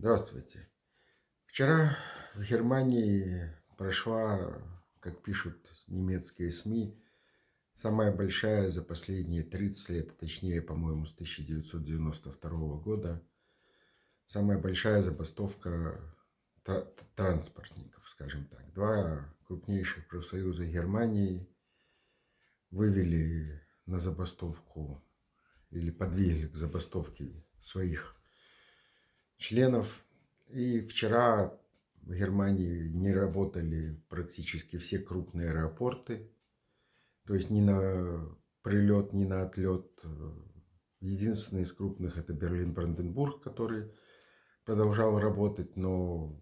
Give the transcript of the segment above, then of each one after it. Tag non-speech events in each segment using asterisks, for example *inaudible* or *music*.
Здравствуйте. Вчера в Германии прошла, как пишут немецкие СМИ, самая большая за последние 30 лет, точнее, по-моему, с 1992 года, самая большая забастовка транспортников, скажем так. Два крупнейших профсоюза Германии вывели на забастовку или подвигли к забастовке своих членов. И вчера в Германии не работали практически все крупные аэропорты. То есть ни на прилет, ни на отлет. Единственный из крупных это Берлин-Бранденбург, который продолжал работать, но,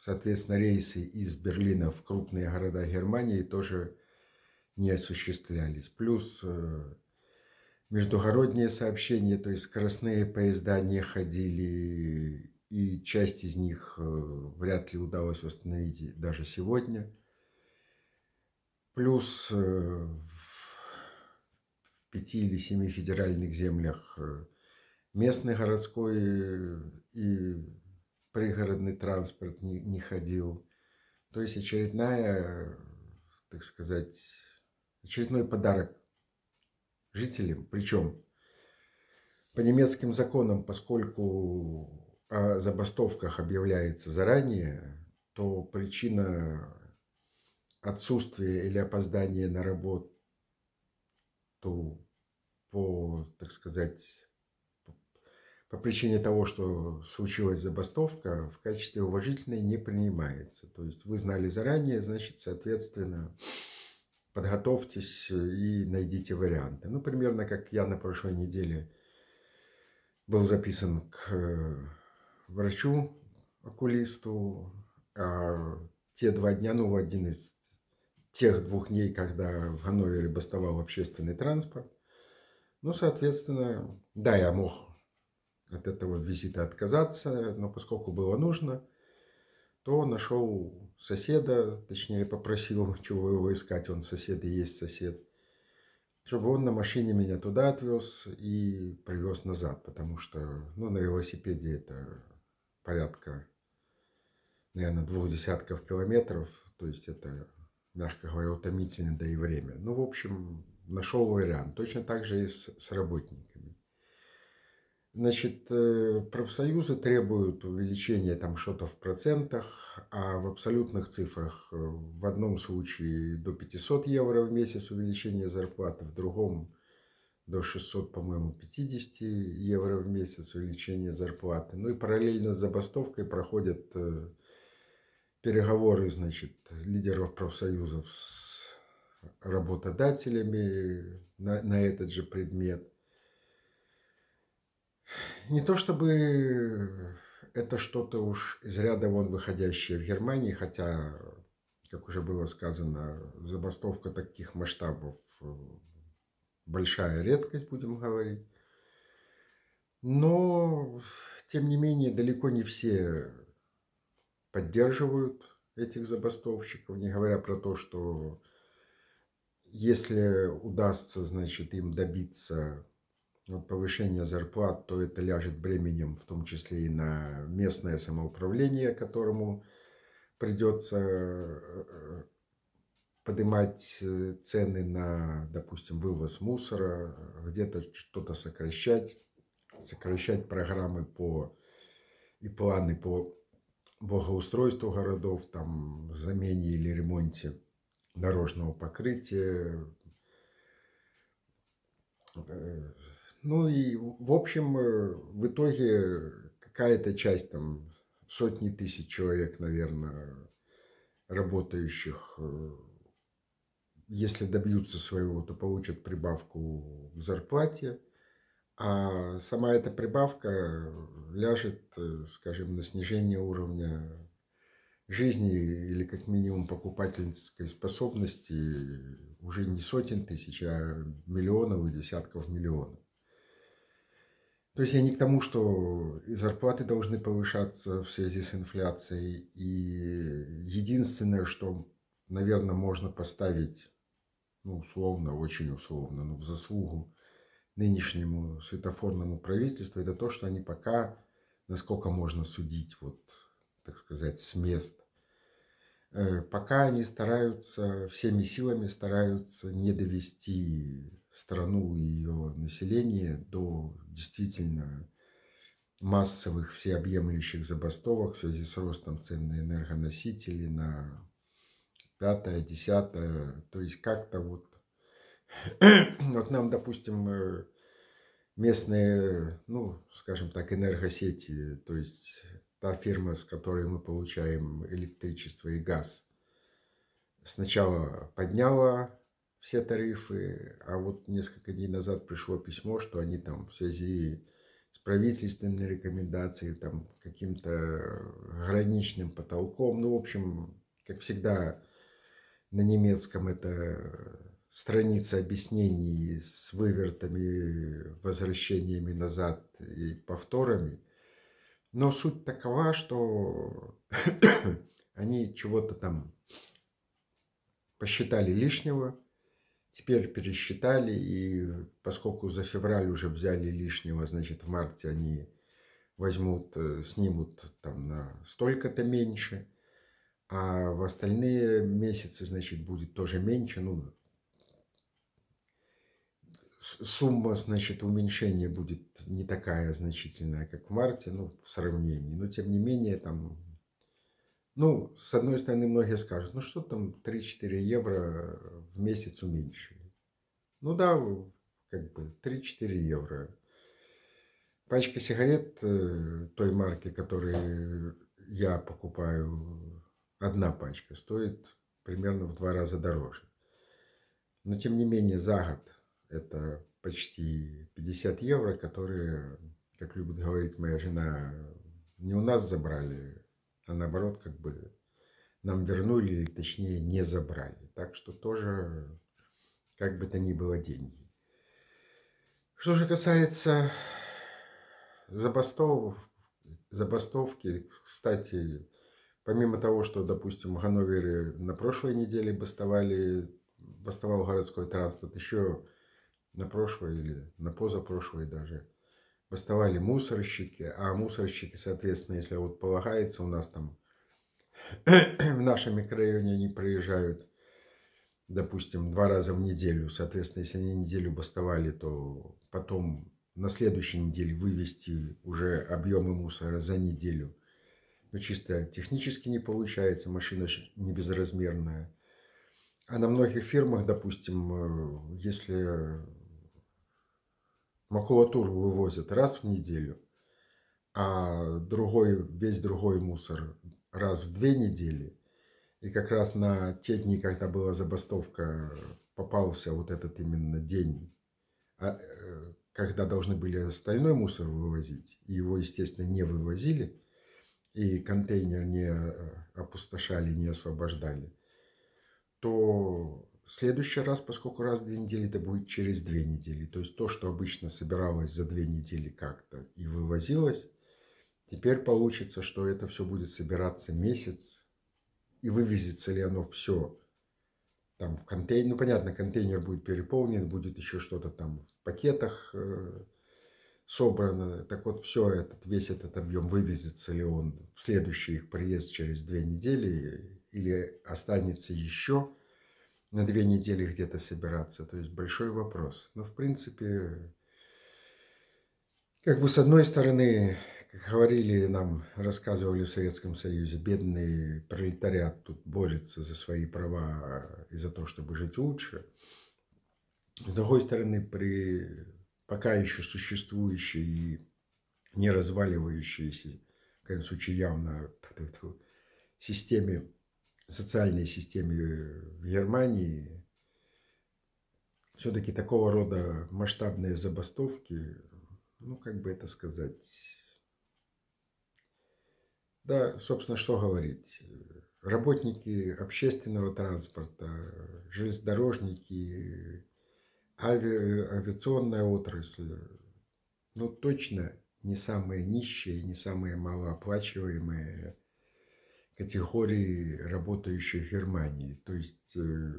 соответственно, рейсы из Берлина в крупные города Германии тоже не осуществлялись. Плюс э, Междугородние сообщения, то есть скоростные поезда не ходили, и часть из них э, вряд ли удалось восстановить даже сегодня. Плюс э, в пяти или семи федеральных землях э, местный городской и пригородный транспорт не, не ходил. То есть очередная, так сказать, очередной подарок жителям, причем по немецким законам, поскольку о забастовках объявляется заранее, то причина отсутствия или опоздания на работу по, так сказать, по причине того, что случилась забастовка, в качестве уважительной не принимается. То есть вы знали заранее, значит, соответственно, подготовьтесь э, и найдите варианты. Ну, примерно как я на прошлой неделе был записан к э, врачу, окулисту. А те два дня, ну, в один из тех двух дней, когда в Ганновере бастовал общественный транспорт. Ну, соответственно, да, я мог от этого визита отказаться, но поскольку было нужно, то нашел соседа, точнее попросил, *laughs* чего его искать, он сосед и есть сосед, чтобы он на машине меня туда отвез и привез назад, потому что ну, на велосипеде это порядка, наверное, двух десятков километров, то есть это, мягко говоря, утомительно, да и время. Ну, в общем, нашел вариант. Точно так же и с, с работниками. Значит, э, профсоюзы требуют увеличения там что-то в процентах, а в абсолютных цифрах э, в одном случае до 500 евро в месяц увеличение зарплаты, в другом до 600, по-моему, 50 евро в месяц увеличение зарплаты. Ну и параллельно с забастовкой проходят э, переговоры, значит, лидеров профсоюзов с работодателями на, на этот же предмет. Не то чтобы это что-то уж из ряда вон выходящее в Германии, хотя, как уже было сказано, забастовка таких масштабов э, большая редкость, будем говорить. Но, тем не менее, далеко не все поддерживают этих забастовщиков, не говоря про то, что если удастся, значит, им добиться вот повышение зарплат, то это ляжет бременем в том числе и на местное самоуправление, которому придется э, поднимать э, цены на, допустим, вывоз мусора, где-то что-то сокращать, сокращать программы по и планы по благоустройству городов, там, замене или ремонте дорожного покрытия, э, ну и, в общем, э, в итоге какая-то часть, там, сотни тысяч человек, наверное, работающих, э, если добьются своего, то получат прибавку в зарплате, а сама эта прибавка ляжет, э, скажем, на снижение уровня жизни или как минимум покупательской способности уже не сотен тысяч, а миллионов и десятков миллионов. То есть я не к тому, что и зарплаты должны повышаться в связи с инфляцией. И единственное, что, наверное, можно поставить, ну, условно, очень условно, но ну, в заслугу нынешнему светофорному правительству, это то, что они пока, насколько можно судить, вот, так сказать, с мест, э, пока они стараются, всеми силами стараются не довести страну и ее население до действительно массовых всеобъемлющих забастовок в связи с ростом цен на энергоносители, на пятое, десятое. То есть как-то вот... *clears throat* вот нам, допустим, э, местные, ну, скажем так, энергосети, то есть та фирма, с которой мы получаем электричество и газ, сначала подняла все тарифы, а вот несколько дней назад пришло письмо, что они там в связи с правительственными рекомендациями там каким-то граничным потолком, ну, в общем, как всегда на немецком это страница объяснений с вывертами, возвращениями назад и повторами. Но суть такова, что *coughs* они чего-то там посчитали лишнего – Теперь пересчитали, и поскольку за февраль уже взяли лишнего, значит, в марте они возьмут, э, снимут там на столько-то меньше, а в остальные месяцы, значит, будет тоже меньше, ну, сумма, значит, уменьшения будет не такая значительная, как в марте, ну, в сравнении, но тем не менее там ну, с одной стороны, многие скажут, ну что там 3-4 евро в месяц уменьшили. Ну да, как бы 3-4 евро. Пачка сигарет э, той марки, которую я покупаю, одна пачка, стоит примерно в два раза дороже. Но тем не менее за год это почти 50 евро, которые, как любит говорить моя жена, не у нас забрали, а наоборот как бы нам вернули, или точнее не забрали. Так что тоже как бы то ни было деньги. Что же касается забастов, забастовки, кстати, помимо того, что, допустим, в Ганновере на прошлой неделе бастовали, бастовал городской транспорт, еще на прошлой или на позапрошлой даже – Поставали мусорщики, а мусорщики, соответственно, если вот полагается, у нас там *clears throat* в нашем микрорайоне они проезжают, допустим, два раза в неделю. Соответственно, если они неделю бастовали, то потом на следующей неделе вывести уже объемы мусора за неделю. Но ну, чисто технически не получается, машина не безразмерная. А на многих фирмах, допустим, э, если Макулатуру вывозят раз в неделю, а другой, весь другой мусор раз в две недели. И как раз на те дни, когда была забастовка, попался вот этот именно день, а, э, когда должны были остальной мусор вывозить, и его, естественно, не вывозили, и контейнер не э, опустошали, не освобождали, то следующий раз, поскольку раз в две недели, это будет через две недели. То есть то, что обычно собиралось за две недели как-то и вывозилось, теперь получится, что это все будет собираться месяц. И вывезется ли оно все там в контейнер. Ну, понятно, контейнер будет переполнен, будет еще что-то там в пакетах э, собрано. Так вот, все этот, весь этот объем вывезется ли он в следующий их приезд через две недели или останется еще – на две недели где-то собираться. То есть большой вопрос. Но, в принципе, как бы с одной стороны, как говорили нам, рассказывали в Советском Союзе, бедный пролетариат тут борется за свои права и за то, чтобы жить лучше. С другой стороны, при пока еще существующей и не разваливающейся, в крайнем случае явно, системе социальной системе э, в Германии все-таки такого рода масштабные забастовки, ну, как бы это сказать, да, собственно, что говорить. Работники общественного транспорта, железнодорожники, ави... авиационная отрасль, ну, точно не самые нищие, не самые малооплачиваемые категории работающих в Германии. То есть э,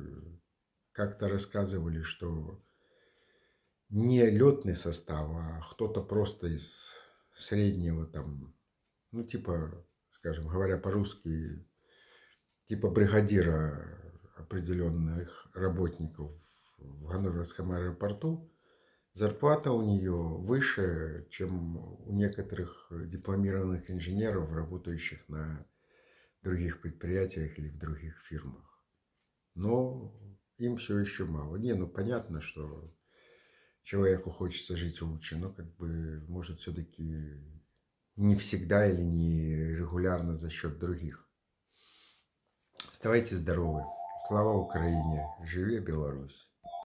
как-то рассказывали, что не летный состав, а кто-то просто из среднего там, ну типа, скажем, говоря по-русски, типа бригадира определенных работников в Ганноверском аэропорту, зарплата у нее выше, чем у некоторых дипломированных инженеров, работающих на других предприятиях или в других фирмах. Но им все еще мало. Не, ну понятно, что человеку хочется жить лучше, но как бы может все-таки не всегда или не регулярно за счет других. Оставайтесь здоровы. Слава Украине! Живи Беларусь!